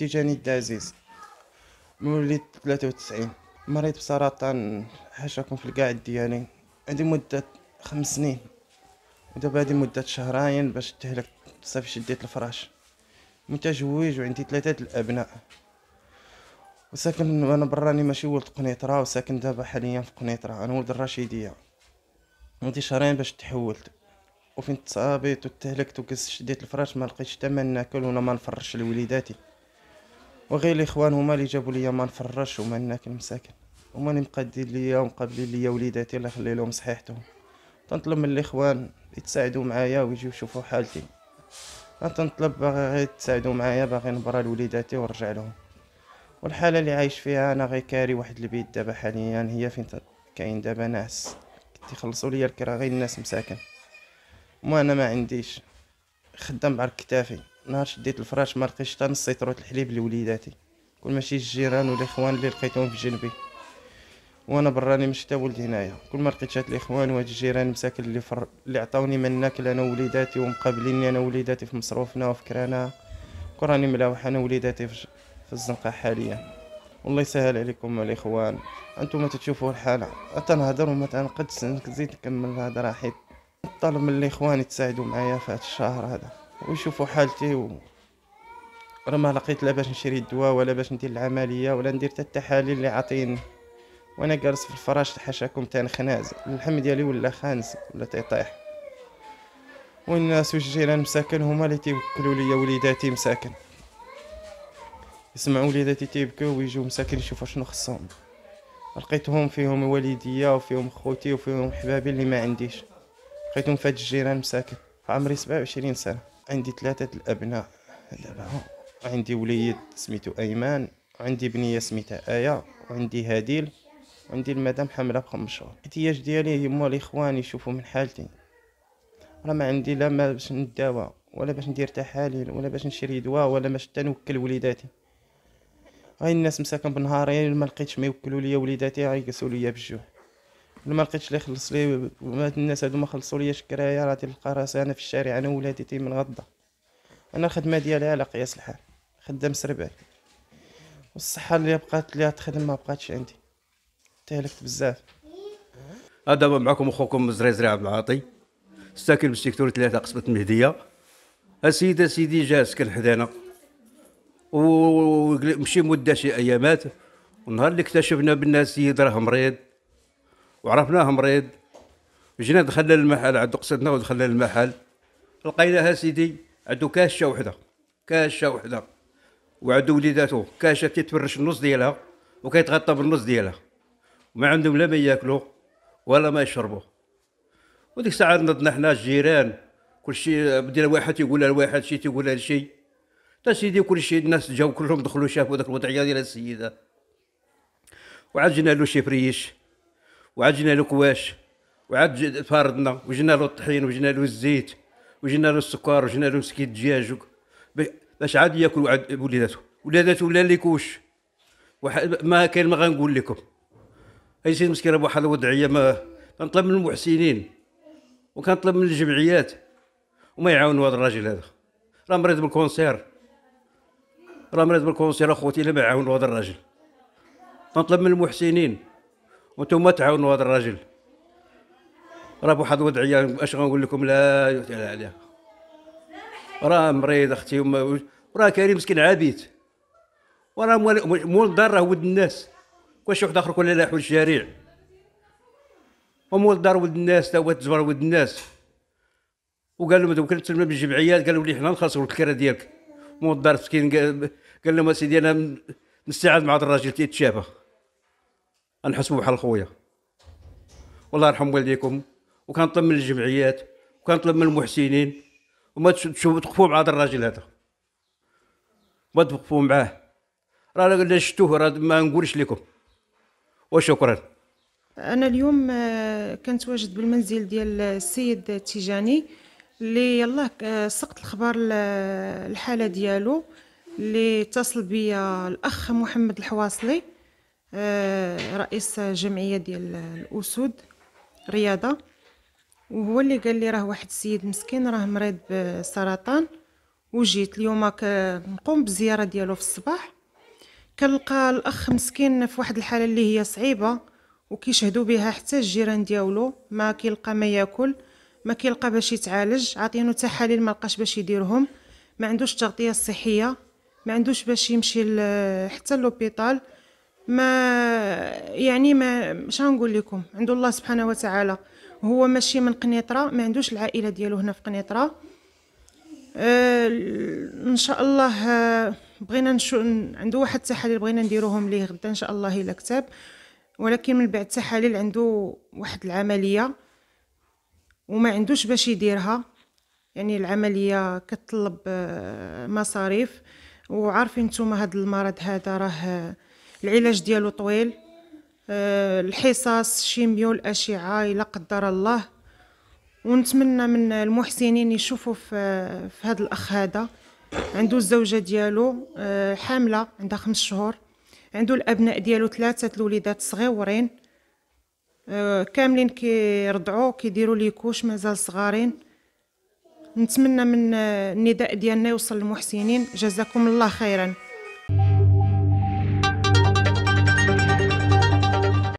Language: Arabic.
تيجاني الدازيز مواليد 93 مريض بسرطان حاشاكم في القاعد ديالي عندي مدة خمس سنين ودابا هادي مدة شهرين باش تهلك صافي شديت الفراش متزوج وعندي ثلاثة الأبناء وساكن انا براني ماشي ولد قنيطرة وساكن دابا حاليا في قنيطرة انا ولد الرشيدية عندي شهرين باش تحولت وفين تصابيت وتهلكت وكس شديت الفراش ما لقيتش تمن ناكل ولا ما نفرش لوليداتي وغير الاخوان هما اللي جابوا لي ما نفرش وما ناكل مساكن هما اللي مقدين ليا ومقابلين ليا وليداتي الله يخلي لهم صحيحتهم تنطلب من الاخوان يتساعدوا معايا ويجيو يشوفوا حالتي تنطلب باغي غير تساعدوا معايا باغي نبرى لوليداتي ونرجع لهم والحاله اللي عايش فيها انا غير كاري واحد البيت دابا حاليا هي فين كاين دابا ناس كنت يخلصوا ليا الكرا غير الناس مساكن وانا ما عنديش خدام على كتافي نهار شديت الفراش ما لقيتش حتى نص الحليب لوليداتي كل ماشي الجيران والاخوان اللي لقيتهم في جنبي وانا براني مش حتى ولد هنايا كل ما لقيتش هاد الاخوان وهاد الجيران مساكن اللي فر... اللي عطاوني من ناكل انا ووليداتي ومقابليني انا ووليداتي في مصروفنا وفي كرانا كراني راني ملاوح انا ووليداتي في, في الزنقه حاليا والله يسهل عليكم الاخوان انتم تشوفوا الحاله حتى نهضر وما تنقدش نزيد نكمل الهضره حيت طالب من الاخوان يتساعدوا معايا في هاد الشهر هذا ويشوفوا حالتي و... انا ما لقيت لا باش نشري الدواء ولا باش ندير العمليه ولا ندير حتى التحاليل اللي عاطيني وانا جالس في الفراش حاشاكم تاع نخناز اللحم ديالي ولا خانز ولا تيطيح والناس والجيران مساكن هما اللي تيوكلوا ليا وليداتي مساكن يسمعوا وليداتي تيبكيو ويجوا مساكن يشوفوا شنو خصهم لقيتهم فيهم والديا وفيهم خوتي وفيهم حبابي اللي ما عنديش لقيتهم فهاد الجيران مساكن عمري سبعة سنه عندي ثلاثة الأبناء دابا عندي وليد سميتو أيمن عندي بنية سميتها آية وعندي هديل وعندي المدام حاملة بخمس شهور الاحتياج ديالي هما الإخوان يشوفوا من حالتي راه ما عندي لا ما باش نداوى ولا باش ندير تحاليل ولا باش نشري دواء ولا باش حتى نوكل وليداتي هاي الناس مساكن بنهارين ما لقيتش ما يوكلوا ليا وليداتي غيقسوا ليا بالجوع ما لقيتش لي يخلص لي ومات الناس هادو ما خلصوا لي كرايا راه تلقى راسي انا في الشارع انا ولادي من غدا انا الخدمه ديالي على قياس الحال خدام سربات والصحه اللي بقات لي تخدم ما بقاتش عندي تهلكت بزاف هذا معكم اخوكم زريزري عبد العاطي ساكن بالسيكتور ثلاثة قسمة المهدية السيد سيدي جا سكن حدانا ومشي مدة شي أيامات ونهار اللي اكتشفنا بأن السيد راه مريض وعرفناه مريض جينا دخلنا للمحل عندو قصدنا ودخلنا للمحل لقيناها سيدي عندو كاشة وحدة كاشة وحدة وعندو وليداتو كاشة تتفرش النص ديالها وكيتغطى بالنص ديالها ما عندهم لا ما ياكلو ولا ما يشربو وديك الساعة نضنا حنا الجيران كلشي بدينا واحد يقول لواحد شي تيقول لها شي تا سيدي كلشي الناس جاو كلهم دخلوا شافوا داك الوضعية ديال السيدة وعاد جينا له شي فريش وعاد جينا له كواش وعاد فاردنا وجينا له الطحين وجينا له الزيت وجينا له السكر وجينا له مسكيت الدجاج باش عاد ياكل وعاد وليداته ولاداته ولا اللي كوش ما كاين ما غنقول لكم اي سيد مسكين راه بواحد الوضعيه ما كنطلب من المحسنين وكنطلب من الجمعيات وما يعاونوا هذا الراجل هذا راه مريض بالكونسير راه مريض بالكونسير اخوتي الا ما يعاونوا هذا الراجل كنطلب من المحسنين وانتم تعاونوا هذا الراجل راه بواحد الوضعيه اش غنقول لكم لا يعتال عليها راه مريض اختي راه كريم مسكين عابيت وراه مول الدار راه ولد الناس واش واحد اخر كل لاحو الشارع ومول الدار ولد الناس تا هو تزبر ولد الناس وقال لهم دوك تسلم بالجمعيات قالوا لي حنا نخلصوا الكره ديالك مول الدار مسكين قال لهم اسيدي انا نستعد مع هذا الراجل تيتشافى نحسبوا بحال خويا والله يرحم والديكم وكنطلب من الجمعيات وكنطلب من المحسنين وما تشوفوا تقفوا مع هذا الراجل هذا ما توقفوا معاه راه قلنا شفتوه راه ما نقولش لكم وشكرا انا اليوم آه، كنت واجد بالمنزل ديال السيد التيجاني اللي يلاه آه، سقط الخبر الحاله ديالو اللي اتصل بيا الاخ محمد الحواصلي آه، رئيس جمعيه ديال الاسود رياضه وهو اللي قال لي راه واحد السيد مسكين راه مريض بسرطان وجيت اليوم كنقوم بزياره ديالو في الصباح كنلقى الاخ مسكين في واحد الحاله اللي هي صعيبه وكيشهدوا بها حتى الجيران ديالو ما كيلقى ما ياكل ما كيلقى باش يتعالج عاطينو تحاليل ما لقاش باش يديرهم ما عندوش التغطيه الصحيه ما عندوش باش يمشي حتى لوبيطال ما يعني ما شنو غنقول لكم عند الله سبحانه وتعالى هو ماشي من قنيطره ما عندوش العائله ديالو هنا في قنيطره آه ان شاء الله آه، بغينا نشو عنده واحد التحاليل بغينا نديروهم ليه غدا ان شاء الله الى كتاب ولكن من بعد التحاليل عنده واحد العمليه وما عندوش باش يديرها يعني العمليه كتطلب آه، مصاريف وعارفين نتوما هذا المرض هذا راه العلاج ديالو طويل آه، الحصص الشيميو الاشعه الا قدر الله ونتمنى من المحسنين يشوفوا في, في هذا الاخ هذا عنده الزوجه ديالو آه، حامله عندها خمس شهور عنده الابناء ديالو ثلاثه الوليدات صغيورين آه، كاملين كيرضعوا كيديروا ليكوش مازال صغارين نتمنى من النداء ديالنا يوصل للمحسنين جزاكم الله خيرا